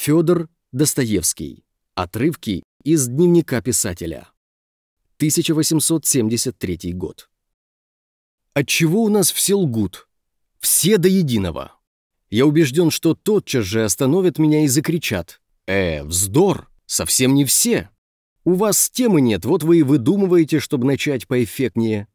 Федор Достоевский. Отрывки из дневника писателя. 1873 год. Отчего у нас все лгут? Все до единого. Я убежден, что тотчас же остановят меня и закричат. «Э, вздор! Совсем не все! У вас темы нет, вот вы и выдумываете, чтобы начать поэффектнее.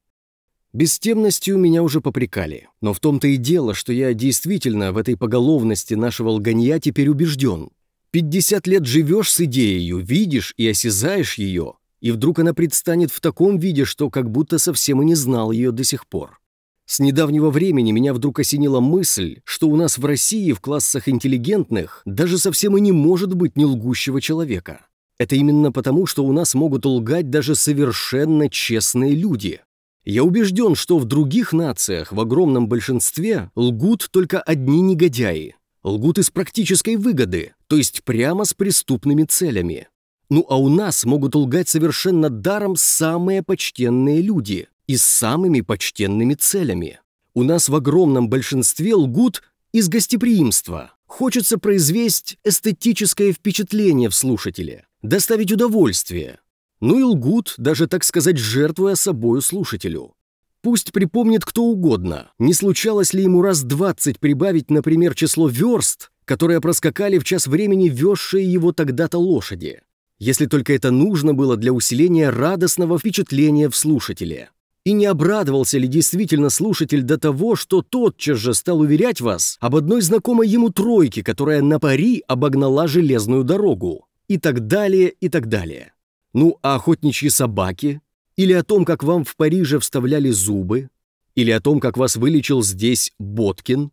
Бестемностью меня уже попрекали. Но в том-то и дело, что я действительно в этой поголовности нашего лганья теперь убежден. 50 лет живешь с идеей, видишь и осязаешь ее, и вдруг она предстанет в таком виде, что как будто совсем и не знал ее до сих пор. С недавнего времени меня вдруг осенила мысль, что у нас в России в классах интеллигентных даже совсем и не может быть нелгущего человека. Это именно потому, что у нас могут лгать даже совершенно честные люди. Я убежден, что в других нациях в огромном большинстве лгут только одни негодяи. Лгут из практической выгоды, то есть прямо с преступными целями. Ну а у нас могут лгать совершенно даром самые почтенные люди и с самыми почтенными целями. У нас в огромном большинстве лгут из гостеприимства. Хочется произвести эстетическое впечатление в слушателе, доставить удовольствие, ну и лгут, даже, так сказать, жертвуя собою слушателю. Пусть припомнит кто угодно, не случалось ли ему раз 20 прибавить, например, число верст, которые проскакали в час времени везшие его тогда-то лошади, если только это нужно было для усиления радостного впечатления в слушателе. И не обрадовался ли действительно слушатель до того, что тотчас же стал уверять вас об одной знакомой ему тройке, которая на пари обогнала железную дорогу, и так далее, и так далее. Ну, а охотничьи собаки? Или о том, как вам в Париже вставляли зубы? Или о том, как вас вылечил здесь Боткин?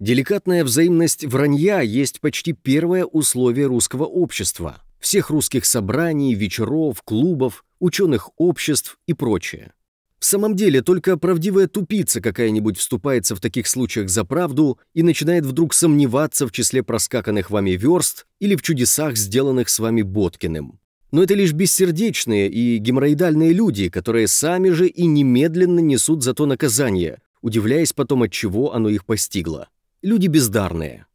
Деликатная взаимность вранья есть почти первое условие русского общества, всех русских собраний, вечеров, клубов, ученых обществ и прочее. В самом деле, только правдивая тупица какая-нибудь вступается в таких случаях за правду и начинает вдруг сомневаться в числе проскаканных вами верст или в чудесах, сделанных с вами Боткиным. Но это лишь бессердечные и геморроидальные люди, которые сами же и немедленно несут за то наказание, удивляясь потом, от чего оно их постигло. Люди бездарные.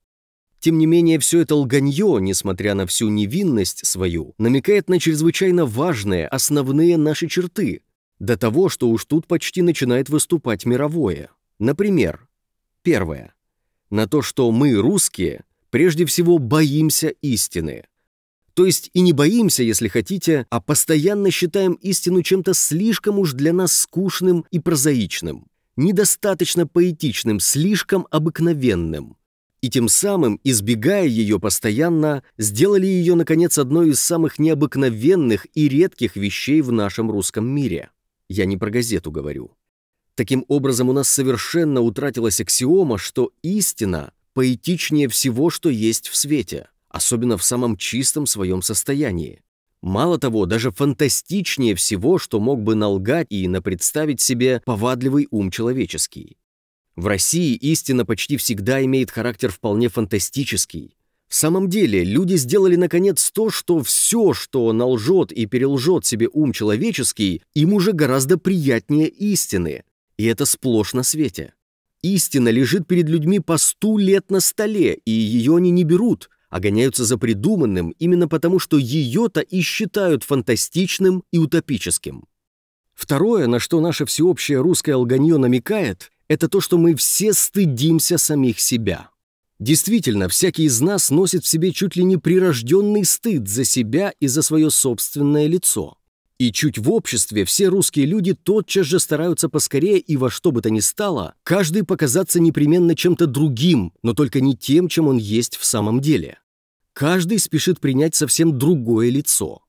Тем не менее, все это лганье, несмотря на всю невинность свою, намекает на чрезвычайно важные, основные наши черты, до того, что уж тут почти начинает выступать мировое. Например, первое. На то, что мы, русские, прежде всего боимся истины – то есть и не боимся, если хотите, а постоянно считаем истину чем-то слишком уж для нас скучным и прозаичным, недостаточно поэтичным, слишком обыкновенным. И тем самым, избегая ее постоянно, сделали ее, наконец, одной из самых необыкновенных и редких вещей в нашем русском мире. Я не про газету говорю. Таким образом, у нас совершенно утратилась аксиома, что истина поэтичнее всего, что есть в свете – особенно в самом чистом своем состоянии. Мало того, даже фантастичнее всего, что мог бы налгать и напредставить себе повадливый ум человеческий. В России истина почти всегда имеет характер вполне фантастический. В самом деле, люди сделали наконец то, что все, что налжет и перелжет себе ум человеческий, им уже гораздо приятнее истины. И это сплошь на свете. Истина лежит перед людьми по сту лет на столе, и ее они не берут, а гоняются за придуманным именно потому, что ее-то и считают фантастичным и утопическим. Второе, на что наше всеобщее русское алганье намекает, это то, что мы все стыдимся самих себя. Действительно, всякий из нас носит в себе чуть ли не прирожденный стыд за себя и за свое собственное лицо. И чуть в обществе все русские люди тотчас же стараются поскорее и во что бы то ни стало, каждый показаться непременно чем-то другим, но только не тем, чем он есть в самом деле. Каждый спешит принять совсем другое лицо.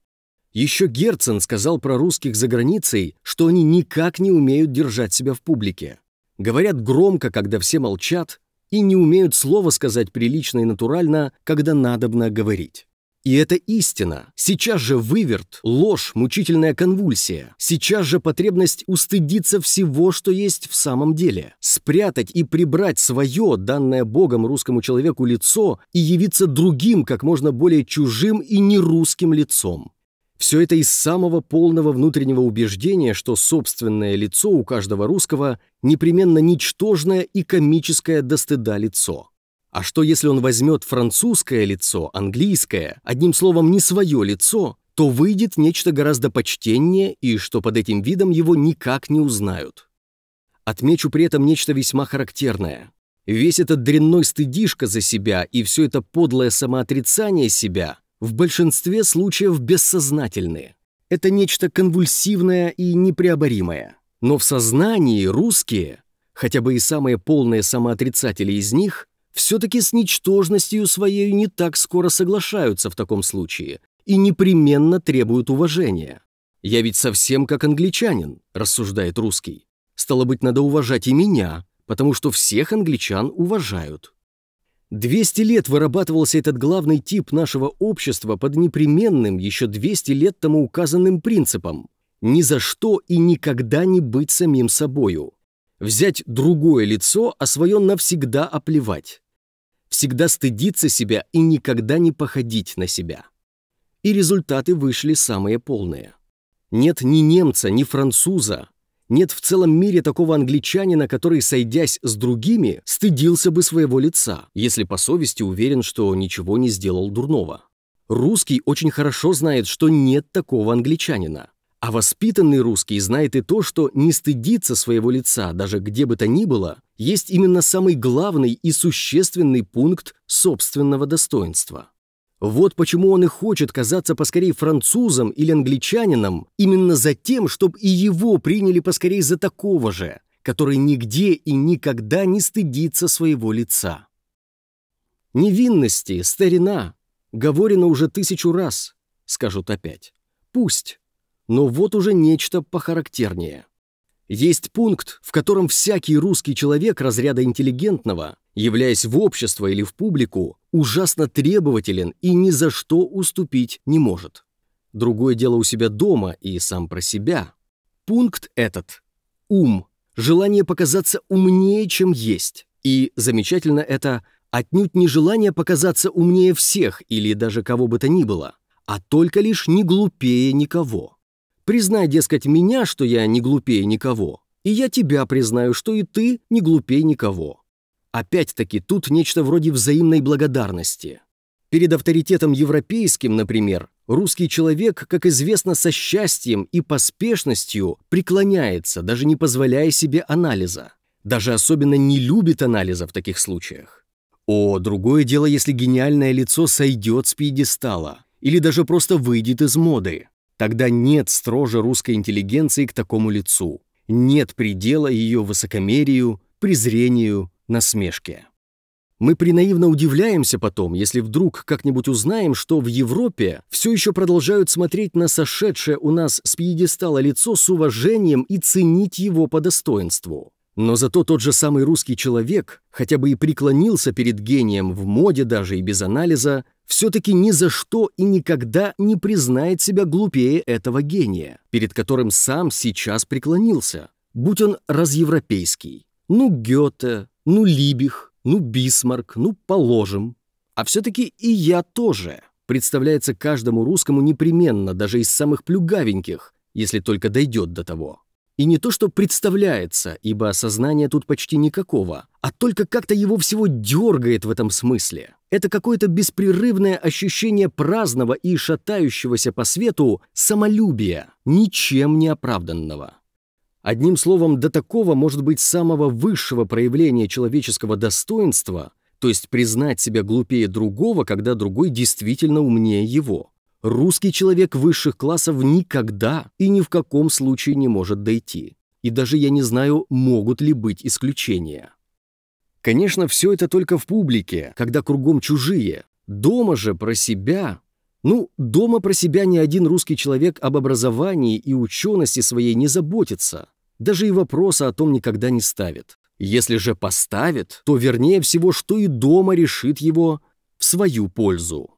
Еще Герцен сказал про русских за границей, что они никак не умеют держать себя в публике. Говорят громко, когда все молчат, и не умеют слова сказать прилично и натурально, когда надобно говорить. И это истина. Сейчас же выверт, ложь, мучительная конвульсия. Сейчас же потребность устыдиться всего, что есть в самом деле. Спрятать и прибрать свое, данное Богом русскому человеку, лицо и явиться другим, как можно более чужим и нерусским лицом. Все это из самого полного внутреннего убеждения, что собственное лицо у каждого русского непременно ничтожное и комическое до стыда лицо. А что, если он возьмет французское лицо, английское, одним словом, не свое лицо, то выйдет нечто гораздо почтеннее и что под этим видом его никак не узнают. Отмечу при этом нечто весьма характерное. Весь этот дрянной стыдишка за себя и все это подлое самоотрицание себя в большинстве случаев бессознательные. Это нечто конвульсивное и непреоборимое. Но в сознании русские, хотя бы и самые полные самоотрицатели из них, все-таки с ничтожностью своей не так скоро соглашаются в таком случае и непременно требуют уважения. «Я ведь совсем как англичанин», – рассуждает русский. «Стало быть, надо уважать и меня, потому что всех англичан уважают». 200 лет вырабатывался этот главный тип нашего общества под непременным еще 200 лет тому указанным принципом «ни за что и никогда не быть самим собою». Взять другое лицо, а свое навсегда оплевать всегда стыдиться себя и никогда не походить на себя. И результаты вышли самые полные. Нет ни немца, ни француза, нет в целом мире такого англичанина, который, сойдясь с другими, стыдился бы своего лица, если по совести уверен, что ничего не сделал дурного. Русский очень хорошо знает, что нет такого англичанина. А воспитанный русский знает и то, что не стыдиться своего лица, даже где бы то ни было, есть именно самый главный и существенный пункт собственного достоинства. Вот почему он и хочет казаться поскорее французом или англичанином, именно за тем, чтобы и его приняли поскорее за такого же, который нигде и никогда не стыдится своего лица. «Невинности, старина, говорено уже тысячу раз», — скажут опять. «Пусть, но вот уже нечто похарактернее». Есть пункт, в котором всякий русский человек разряда интеллигентного, являясь в общество или в публику, ужасно требователен и ни за что уступить не может. Другое дело у себя дома и сам про себя. Пункт этот – ум, желание показаться умнее, чем есть. И замечательно это отнюдь не желание показаться умнее всех или даже кого бы то ни было, а только лишь не глупее никого. Признай, дескать, меня, что я не глупее никого, и я тебя признаю, что и ты не глупее никого. Опять-таки тут нечто вроде взаимной благодарности. Перед авторитетом европейским, например, русский человек, как известно, со счастьем и поспешностью преклоняется, даже не позволяя себе анализа. Даже особенно не любит анализа в таких случаях. О, другое дело, если гениальное лицо сойдет с пьедестала или даже просто выйдет из моды. Тогда нет строже русской интеллигенции к такому лицу. Нет предела ее высокомерию, презрению, насмешке. Мы принаивно удивляемся потом, если вдруг как-нибудь узнаем, что в Европе все еще продолжают смотреть на сошедшее у нас с пьедестала лицо с уважением и ценить его по достоинству. Но зато тот же самый русский человек, хотя бы и преклонился перед гением в моде даже и без анализа, все-таки ни за что и никогда не признает себя глупее этого гения, перед которым сам сейчас преклонился, будь он разевропейский. Ну Гёте, ну Либих, ну Бисмарк, ну положим. А все-таки и я тоже представляется каждому русскому непременно, даже из самых плюгавеньких, если только дойдет до того. И не то, что представляется, ибо осознания тут почти никакого, а только как-то его всего дергает в этом смысле. Это какое-то беспрерывное ощущение праздного и шатающегося по свету самолюбия, ничем не оправданного. Одним словом, до такого, может быть, самого высшего проявления человеческого достоинства, то есть признать себя глупее другого, когда другой действительно умнее его. Русский человек высших классов никогда и ни в каком случае не может дойти. И даже я не знаю, могут ли быть исключения. Конечно, все это только в публике, когда кругом чужие. Дома же про себя. Ну, дома про себя ни один русский человек об образовании и учености своей не заботится. Даже и вопроса о том никогда не ставит. Если же поставит, то вернее всего, что и дома решит его в свою пользу.